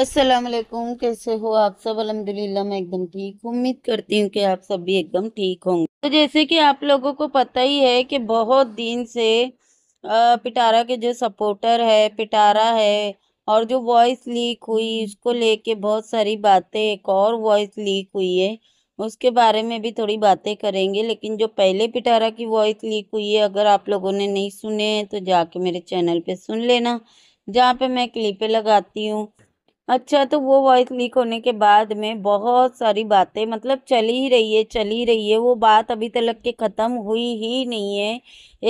अस्सलाम वालेकुम कैसे हो आप सब अलहमदिल्ला मैं एकदम ठीक उम्मीद करती हूँ कि आप सब भी एकदम ठीक होंगे तो जैसे कि आप लोगों को पता ही है कि बहुत दिन से पिटारा के जो सपोर्टर है पिटारा है और जो वॉइस लीक हुई उसको लेके बहुत सारी बातें एक और वॉइस लीक हुई है उसके बारे में भी थोड़ी बातें करेंगे लेकिन जो पहले पिटारा की वॉइस लीक हुई है अगर आप लोगों ने नहीं सुने हैं तो जाके मेरे चैनल पे सुन लेना जहाँ पे मैं क्लिपें लगाती हूँ अच्छा तो वो वॉइस लीक होने के बाद में बहुत सारी बातें मतलब चली ही रही है चली ही रही है वो बात अभी तक के ख़त्म हुई ही नहीं है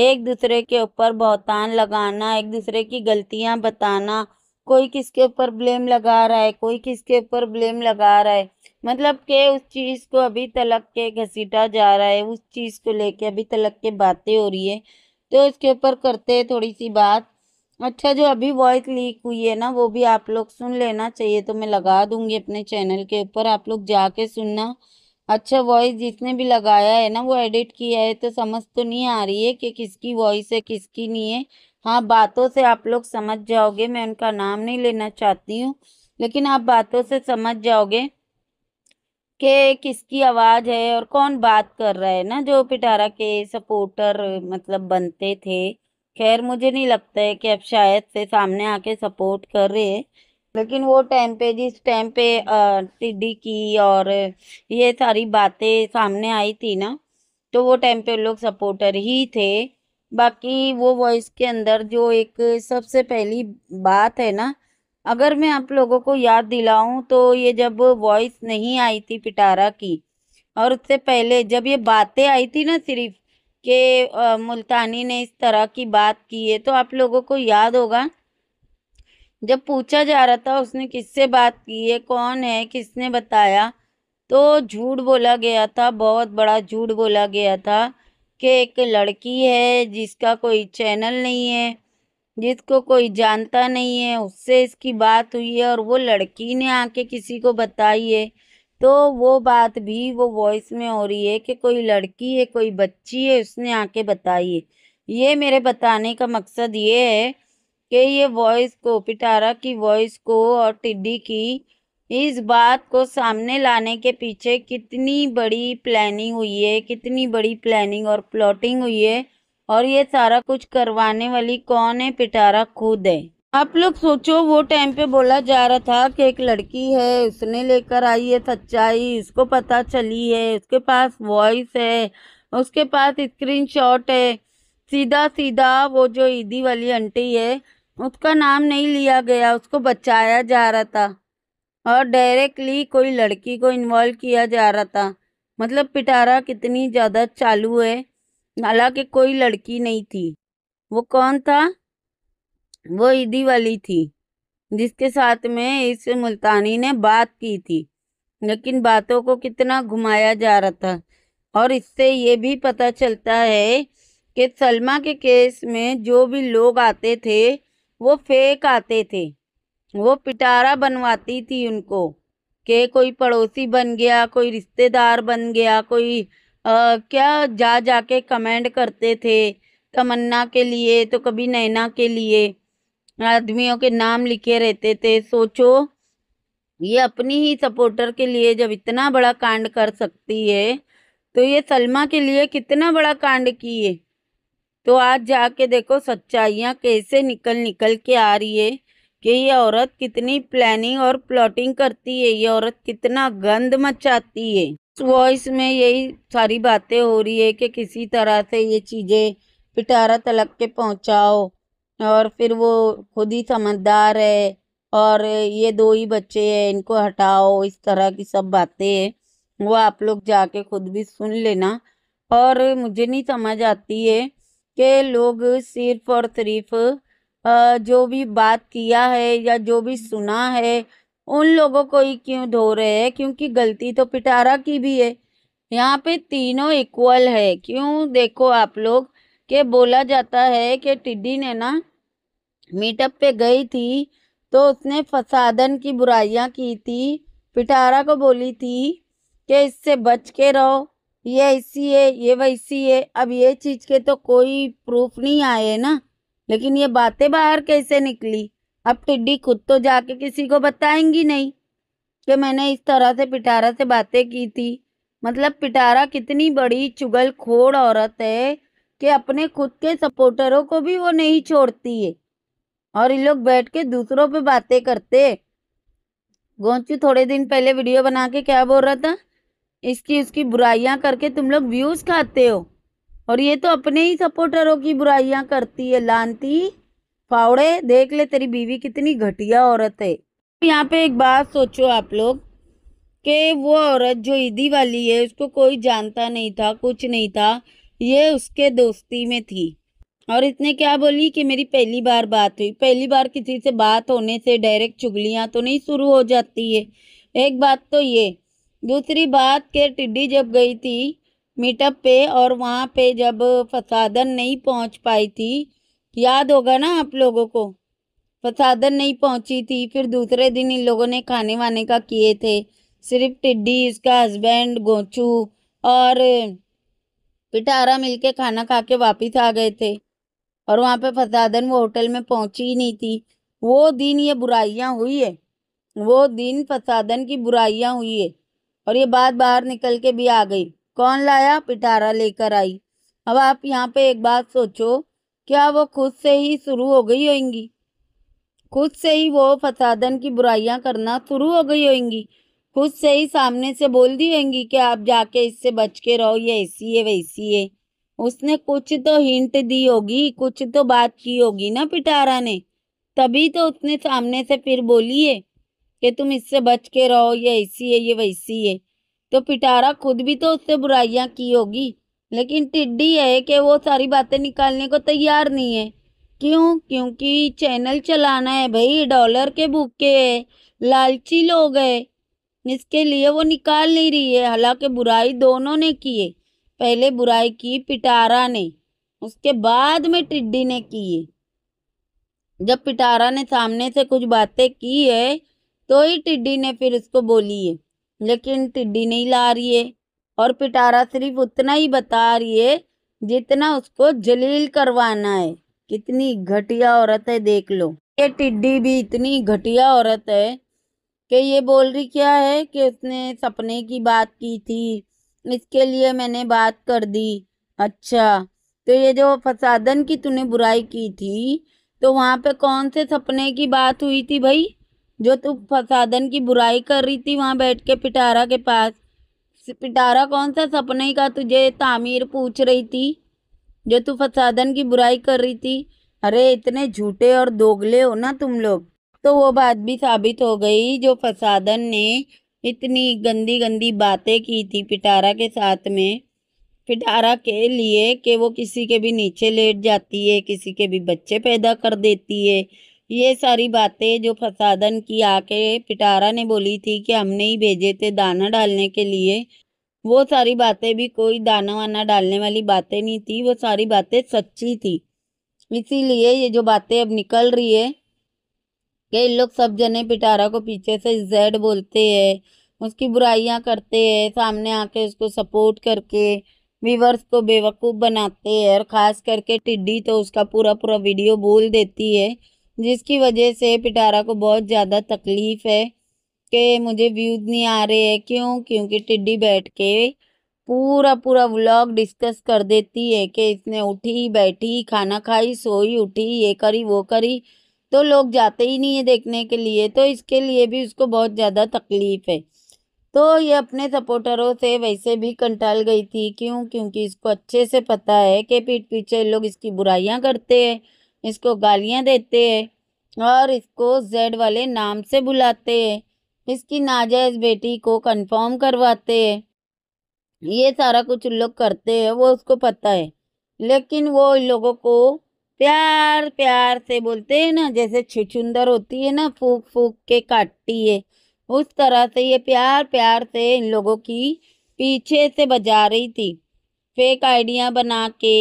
एक दूसरे के ऊपर बहुतान लगाना एक दूसरे की गलतियां बताना कोई किसके ऊपर ब्लेम लगा रहा है कोई किसके ऊपर ब्लेम लगा रहा है मतलब के उस चीज़ को अभी तलक के घसीटा जा रहा है उस चीज़ को लेके अभी तलक के बातें हो रही है तो उसके ऊपर करते हैं थोड़ी सी बात अच्छा जो अभी वॉइस लीक हुई है ना वो भी आप लोग सुन लेना चाहिए तो मैं लगा दूंगी अपने चैनल के ऊपर आप लोग जाके सुनना अच्छा वॉइस जिसने भी लगाया है ना वो एडिट किया है तो समझ तो नहीं आ रही है कि किसकी वॉइस है किसकी नहीं है हाँ बातों से आप लोग समझ जाओगे मैं उनका नाम नहीं लेना चाहती हूँ लेकिन आप बातों से समझ जाओगे कि किसकी आवाज़ है और कौन बात कर रहा है ना जो पिटारा के सपोर्टर मतलब बनते थे खैर मुझे नहीं लगता है कि अब शायद से सामने आके सपोर्ट कर रहे हैं लेकिन वो टाइम पे जिस टाइम पे टिड्डी की और ये सारी बातें सामने आई थी ना तो वो टाइम पे लोग सपोर्टर ही थे बाकी वो वॉइस के अंदर जो एक सबसे पहली बात है ना अगर मैं आप लोगों को याद दिलाऊं तो ये जब वॉइस नहीं आई थी पिटारा की और उससे पहले जब ये बातें आई थी ना सिर्फ कि मुल्तानी ने इस तरह की बात की है तो आप लोगों को याद होगा जब पूछा जा रहा था उसने किससे बात की है कौन है किसने बताया तो झूठ बोला गया था बहुत बड़ा झूठ बोला गया था कि एक लड़की है जिसका कोई चैनल नहीं है जिसको कोई जानता नहीं है उससे इसकी बात हुई है और वो लड़की ने आके किसी को बताई है तो वो बात भी वो वॉइस में हो रही है कि कोई लड़की है कोई बच्ची है उसने आके बताई है ये मेरे बताने का मकसद ये है कि ये वॉइस को पिटारा की वॉइस को और टिड्डी की इस बात को सामने लाने के पीछे कितनी बड़ी प्लानिंग हुई है कितनी बड़ी प्लानिंग और प्लॉटिंग हुई है और ये सारा कुछ करवाने वाली कौन है पिटारा खुद है आप लोग सोचो वो टाइम पे बोला जा रहा था कि एक लड़की है उसने लेकर आई है सच्चाई इसको पता चली है उसके पास वॉइस है उसके पास स्क्रीनशॉट है सीधा सीधा वो जो ईदी वाली आंटी है उसका नाम नहीं लिया गया उसको बचाया जा रहा था और डायरेक्टली कोई लड़की को इन्वॉल्व किया जा रहा था मतलब पिटारा कितनी ज़्यादा चालू है हालांकि कोई लड़की नहीं थी वो कौन था वो ईदी वाली थी जिसके साथ में इस मुल्तानी ने बात की थी लेकिन बातों को कितना घुमाया जा रहा था और इससे ये भी पता चलता है कि सलमा के केस में जो भी लोग आते थे वो फेक आते थे वो पिटारा बनवाती थी उनको कि कोई पड़ोसी बन गया कोई रिश्तेदार बन गया कोई आ, क्या जा जा के कमेंट करते थे तमन्ना के लिए तो कभी नैना के लिए आदमियों के नाम लिखे रहते थे सोचो ये अपनी ही सपोर्टर के लिए जब इतना बड़ा कांड कर सकती है तो ये सलमा के लिए कितना बड़ा कांड की है तो आज जाके देखो सच्चाइयाँ कैसे निकल निकल के आ रही है कि ये औरत कितनी प्लानिंग और प्लॉटिंग करती है ये औरत कितना गंद मचाती है वॉइस में यही सारी बातें हो रही है कि किसी तरह से ये चीज़ें पिटारा तलक के पहुँचाओ और फिर वो खुद ही समझदार है और ये दो ही बच्चे हैं इनको हटाओ इस तरह की सब बातें हैं वो आप लोग जाके खुद भी सुन लेना और मुझे नहीं समझ आती है कि लोग सिर्फ और सिर्फ जो भी बात किया है या जो भी सुना है उन लोगों को ही क्यों धो रहे हैं क्योंकि गलती तो पिटारा की भी है यहाँ पे तीनों इक्वल है क्यों देखो आप लोग कि बोला जाता है कि टिड्डी ने ना मीटअप पे गई थी तो उसने फसादन की बुराइयां की थी पिटारा को बोली थी कि इससे बच के रहो ये ऐसी है ये वैसी है अब ये चीज़ के तो कोई प्रूफ नहीं आए ना लेकिन ये बातें बाहर कैसे निकली अब टिड्डी खुद तो जाके किसी को बताएंगी नहीं कि मैंने इस तरह से पिटारा से बातें की थी मतलब पिटारा कितनी बड़ी चुगलखोर औरत है कि अपने खुद के सपोर्टरों को भी वो नहीं छोड़ती है और ये लोग बैठ के दूसरों पे बातें करते गोंचू थोड़े दिन पहले वीडियो बना के क्या बोल रहा था इसकी उसकी बुराइयां करके तुम लोग व्यूज़ खाते हो और ये तो अपने ही सपोर्टरों की बुराइयां करती है लानती फावड़े देख ले तेरी बीवी कितनी घटिया औरत है यहाँ पे एक बात सोचो आप लोग कि वो औरत जो ईदी वाली है उसको कोई जानता नहीं था कुछ नहीं था ये उसके दोस्ती में थी और इसने क्या बोली कि मेरी पहली बार बात हुई पहली बार किसी से बात होने से डायरेक्ट चुगलियाँ तो नहीं शुरू हो जाती है एक बात तो ये दूसरी बात के टिड्डी जब गई थी मीटअप पे और वहाँ पे जब फसादन नहीं पहुँच पाई थी याद होगा ना आप लोगों को फसादन नहीं पहुँची थी फिर दूसरे दिन इन लोगों ने खाने वाने का किए थे सिर्फ टिड्डी उसका हस्बैंड गोचू और पिटारा मिलके खाना खा के वापिस आ गए थे और वहाँ पे फसादन वो होटल में पहुँची ही नहीं थी वो दिन ये बुराइयाँ हुई है वो दिन फसादन की बुराइयाँ हुई है और ये बात बाहर निकल के भी आ गई कौन लाया पिटारा लेकर आई अब आप यहाँ पे एक बात सोचो क्या वो खुद से ही शुरू हो गई होंगी खुद से ही वो फसादन की बुराइयाँ करना शुरू हो गई होंगी खुद से ही सामने से बोल दी होंगी कि आप जाके इससे बच के रहो ये ऐसी है वैसी है उसने कुछ तो हिंट दी होगी कुछ तो बात की होगी ना पिटारा ने तभी तो उसने सामने से फिर बोली है कि तुम इससे बच के रहो ये ऐसी है ये वैसी है तो पिटारा खुद भी तो उससे बुराइयाँ की होगी लेकिन टिड्डी है कि वो सारी बातें निकालने को तैयार नहीं है क्यों क्योंकि चैनल चलाना है भाई डॉलर के भूखे है लालची लोग है जिसके लिए वो निकाल नहीं रही है हालांकि बुराई दोनों ने किए पहले बुराई की पिटारा ने उसके बाद में टिड्डी ने की है जब पिटारा ने सामने से कुछ बातें की है तो ही टिड्डी ने फिर उसको बोली है लेकिन टिड्डी नहीं ला रही है और पिटारा सिर्फ उतना ही बता रही है जितना उसको जलील करवाना है कितनी घटिया औरत है देख लो ये टिड्डी भी इतनी घटिया औरत है कि ये बोल रही क्या है कि उसने सपने की बात की थी इसके लिए मैंने बात कर दी अच्छा तो ये जो फसादन की तूने बुराई की थी तो वहाँ पे कौन से सपने की बात हुई थी भाई जो तू फसादन की बुराई कर रही थी वहाँ बैठ के पिटारा के पास पिटारा कौन सा सपने का तुझे तामीर पूछ रही थी जो तू फसादन की बुराई कर रही थी अरे इतने झूठे और दोगले हो ना तुम लोग तो वो बात भी साबित हो गई जो फसादन ने इतनी गंदी गंदी बातें की थी पिटारा के साथ में पिटारा के लिए कि वो किसी के भी नीचे लेट जाती है किसी के भी बच्चे पैदा कर देती है ये सारी बातें जो फसादन की आके पिटारा ने बोली थी कि हमने ही भेजे थे दाना डालने के लिए वो सारी बातें भी कोई दाना वाना डालने वाली बातें नहीं थी वो सारी बातें सच्ची थी इसीलिए ये जो बातें अब निकल रही है कई लोग सब जने पिटारा को पीछे से जेड बोलते हैं उसकी बुराइयां करते हैं सामने आके उसको सपोर्ट करके व्यूवर्स को बेवकूफ़ बनाते हैं और ख़ास करके टिड्डी तो उसका पूरा पूरा वीडियो बोल देती है जिसकी वजह से पिटारा को बहुत ज़्यादा तकलीफ़ है कि मुझे व्यूज़ नहीं आ रहे हैं क्यों क्योंकि टिड्डी बैठ के पूरा पूरा व्लॉग डिस्कस कर देती है कि इसने उठी बैठी खाना खाई सोई उठी ये करी वो करी तो लोग जाते ही नहीं है देखने के लिए तो इसके लिए भी उसको बहुत ज़्यादा तकलीफ़ है तो ये अपने सपोर्टरों से वैसे भी कंटाल गई थी क्यों क्योंकि इसको अच्छे से पता है कि पीठ पीछे लोग इसकी बुराइयां करते हैं इसको गालियां देते हैं और इसको जेड वाले नाम से बुलाते हैं इसकी नाजायज़ बेटी को कंफर्म करवाते हैं ये सारा कुछ लोग करते हैं वो उसको पता है लेकिन वो इन लोगों को प्यार प्यार से बोलते हैं ना जैसे छिछुंदर होती है ना फूक फूक के काटती है उस तरह से ये प्यार प्यार से इन लोगों की पीछे से बजा रही थी फेक आइडिया बना के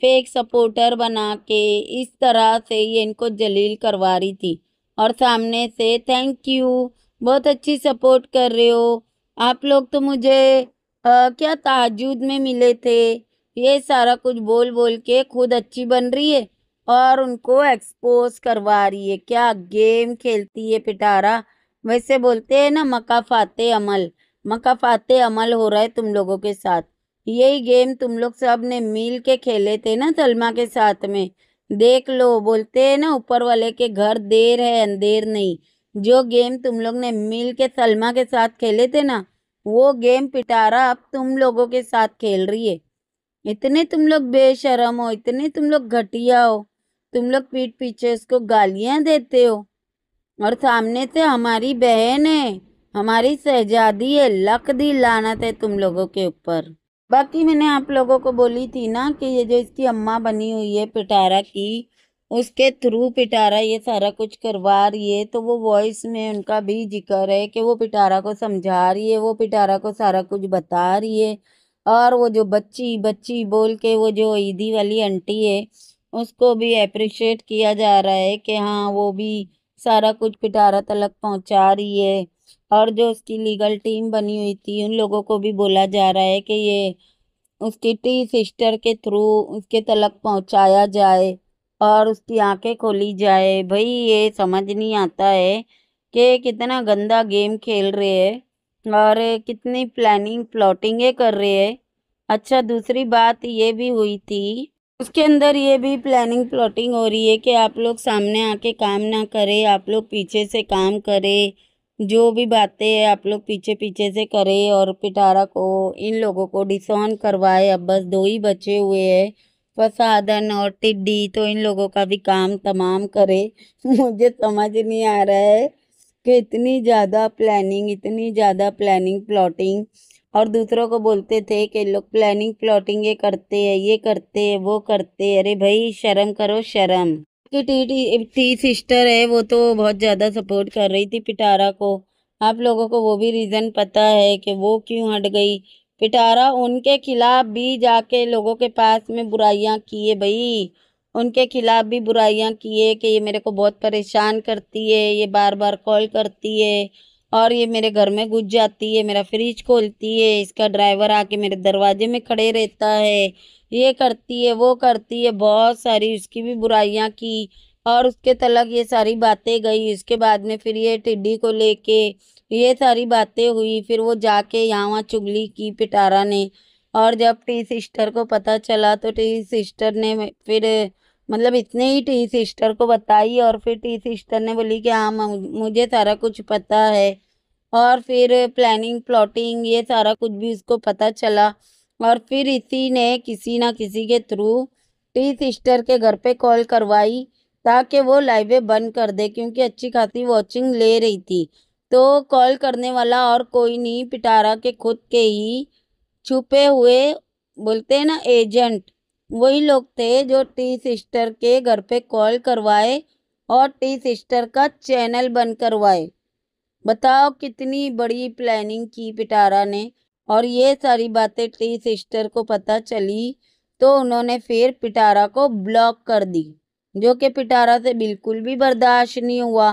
फेक सपोर्टर बना के इस तरह से ये इनको जलील करवा रही थी और सामने से थैंक यू बहुत अच्छी सपोर्ट कर रहे हो आप लोग तो मुझे आ, क्या ताजुद में मिले थे ये सारा कुछ बोल बोल के खुद अच्छी बन रही है और उनको एक्सपोज करवा रही है क्या गेम खेलती है पिटारा वैसे बोलते हैं ना मकाफाते अमल मकाफाते अमल हो रहा है तुम लोगों के साथ यही गेम तुम लोग सब ने मिल के खेले थे ना सलमा के साथ में देख लो बोलते हैं ना ऊपर वाले के घर देर है अंधेर नहीं जो गेम तुम लोग ने मिल के सलमा के साथ खेले थे ना वो गेम पिटारा अब तुम लोगों के साथ खेल रही है इतने तुम लोग बेशरम हो इतने तुम लोग घटिया हो तुम लोग पीठ पीछे उसको गालियाँ देते हो और सामने से हमारी बहन है हमारी शहजादी है लक दी लानत है तुम लोगों के ऊपर बाकी मैंने आप लोगों को बोली थी ना कि ये जो इसकी अम्मा बनी हुई है पिटारा की उसके थ्रू पिटारा ये सारा कुछ करवा रही है तो वो वॉइस में उनका भी जिक्र है कि वो पिटारा को समझा रही है वो पिटारा को सारा कुछ बता रही है और वो जो बच्ची बच्ची बोल के वो जो ईदी वाली आंटी है उसको भी अप्रिशिएट किया जा रहा है कि हाँ वो भी सारा कुछ पिटारा तलक पहुंचा रही है और जो उसकी लीगल टीम बनी हुई थी उन लोगों को भी बोला जा रहा है कि ये उसकी टी सिस्टर के थ्रू उसके तलक पहुंचाया जाए और उसकी आंखें खोली जाए भाई ये समझ नहीं आता है कि कितना गंदा गेम खेल रहे हैं और कितनी प्लानिंग प्लॉटिंगे कर रहे हैं अच्छा दूसरी बात ये भी हुई थी उसके अंदर ये भी प्लानिंग प्लॉटिंग हो रही है कि आप लोग सामने आके काम ना करें आप लोग पीछे से काम करें जो भी बातें हैं आप लोग पीछे पीछे से करें और पिटारा को इन लोगों को डिसऑन करवाए अब बस दो ही बचे हुए हैं फसादन और टिड्डी तो इन लोगों का भी काम तमाम करे मुझे समझ नहीं आ रहा है कि इतनी ज़्यादा प्लानिंग इतनी ज़्यादा प्लानिंग प्लॉटिंग और दूसरों को बोलते थे कि लोग प्लानिंग प्लॉटिंग ये करते हैं ये करते हैं वो करते हैं अरे भाई शर्म करो शर्म की टी टी टी सिस्टर है वो तो बहुत ज़्यादा सपोर्ट कर रही थी पिटारा को आप लोगों को वो भी रीज़न पता है कि वो क्यों हट गई पिटारा उनके खिलाफ भी जाके लोगों के पास में बुराइयाँ किए भाई उनके खिलाफ भी बुराइयां किए कि ये मेरे को बहुत परेशान करती है ये बार बार कॉल करती है और ये मेरे घर में घुस जाती है मेरा फ्रिज खोलती है इसका ड्राइवर आके मेरे दरवाजे में खड़े रहता है ये करती है वो करती है बहुत सारी उसकी भी बुराइयाँ की और उसके तलक ये सारी बातें गई उसके बाद में फिर ये टिड्डी को लेके ये सारी बातें हुई फिर वो जाके यहाँ वहाँ चुगली की पिटारा ने और जब टी सिस्टर को पता चला तो टी सिस्टर ने फिर मतलब इतने ही टी सिस्टर को बताई और फिर टी सिस्टर ने बोली कि हाँ मुझे सारा कुछ पता है और फिर प्लानिंग प्लॉटिंग ये सारा कुछ भी उसको पता चला और फिर इसी ने किसी ना किसी के थ्रू टी सिस्टर के घर पे कॉल करवाई ताकि वो लाइवे बंद कर दे क्योंकि अच्छी खासी वॉचिंग ले रही थी तो कॉल करने वाला और कोई नहीं पिटारा के खुद के ही छुपे हुए बोलते हैं ना एजेंट वही लोग थे जो टी सिस्टर के घर पे कॉल करवाए और टी सिस्टर का चैनल बंद करवाए बताओ कितनी बड़ी प्लानिंग की पिटारा ने और ये सारी बातें टी सिस्टर को पता चली तो उन्होंने फिर पिटारा को ब्लॉक कर दी जो कि पिटारा से बिल्कुल भी बर्दाश्त नहीं हुआ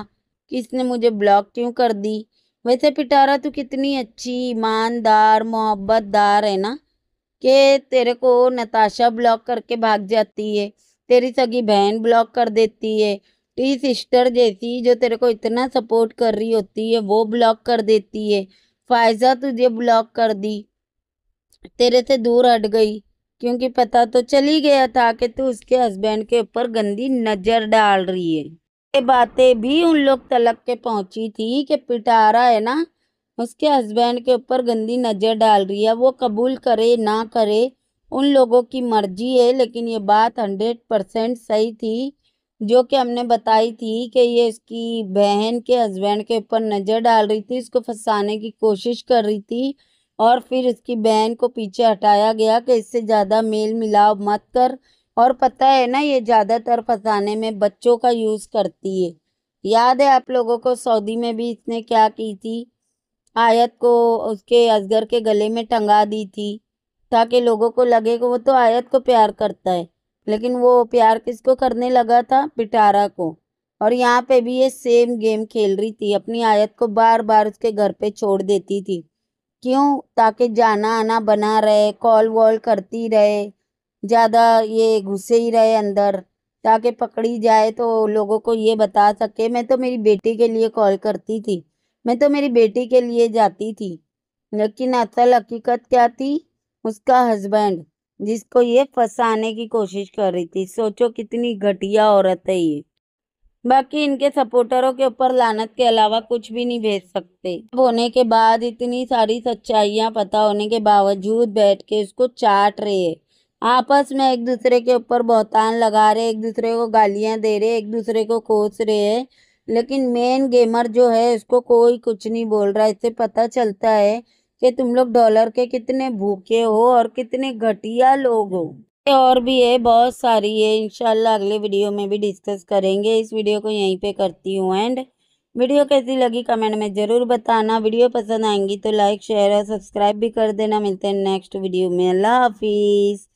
किसने मुझे ब्लॉक क्यों कर दी वैसे पिटारा तू कितनी अच्छी ईमानदार मोहब्बतदार है ना कि तेरे को नताशा ब्लॉक करके भाग जाती है तेरी सगी बहन ब्लॉक कर देती है टी सिस्टर जैसी जो तेरे को इतना सपोर्ट कर रही होती है वो ब्लॉक कर देती है फायजा तुझे ब्लॉक कर दी तेरे से दूर हट गई क्योंकि पता तो चल ही गया था कि तू उसके हस्बैंड के ऊपर गंदी नज़र डाल रही है ये बातें भी उन लोग तलक के पहुंची थी कि पिटारा है ना उसके हस्बैंड के ऊपर गंदी नज़र डाल रही है वो कबूल करे ना करे उन लोगों की मर्जी है लेकिन ये बात हंड्रेड परसेंट सही थी जो कि हमने बताई थी कि ये इसकी बहन के हस्बैंड के ऊपर नज़र डाल रही थी इसको फंसाने की कोशिश कर रही थी और फिर इसकी बहन को पीछे हटाया गया कि इससे ज़्यादा मेल मिलाव मत कर और पता है ना ये ज़्यादातर फंसाने में बच्चों का यूज़ करती है याद है आप लोगों को सऊदी में भी इसने क्या की थी आयत को उसके असगर के गले में टंगा दी थी ताकि लोगों को लगे कि वो तो आयत को प्यार करता है लेकिन वो प्यार किसको करने लगा था पिटारा को और यहाँ पे भी ये सेम गेम खेल रही थी अपनी आयत को बार बार उसके घर पे छोड़ देती थी क्यों ताकि जाना आना बना रहे कॉल वॉल करती रहे ज़्यादा ये घुसे ही रहे अंदर ताकि पकड़ी जाए तो लोगों को ये बता सके मैं तो मेरी बेटी के लिए कॉल करती थी मैं तो मेरी बेटी के लिए जाती थी लेकिन असल हकीकत क्या थी उसका हस्बैंड जिसको ये फंसाने की कोशिश कर रही थी सोचो कितनी घटिया औरत है ये बाकी इनके सपोर्टरों के ऊपर लानत के अलावा कुछ भी नहीं भेज सकते होने के बाद इतनी सारी सच्चाइयाँ पता होने के बावजूद बैठ के उसको चाट रहे है आपस में एक दूसरे के ऊपर बहतान लगा रहे एक दूसरे को गालियाँ दे रहे एक दूसरे को कोस रहे है लेकिन मेन गेमर जो है उसको कोई कुछ नहीं बोल रहा इससे पता चलता है कि तुम लोग डॉलर के कितने भूखे हो और कितने घटिया लोग हो और भी है बहुत सारी है इनशाला अगले वीडियो में भी डिस्कस करेंगे इस वीडियो को यहीं पे करती हूँ एंड वीडियो कैसी लगी कमेंट में ज़रूर बताना वीडियो पसंद आएंगी तो लाइक शेयर और सब्सक्राइब भी कर देना मिलते हैं नेक्स्ट वीडियो में अल्लाह हाफिज़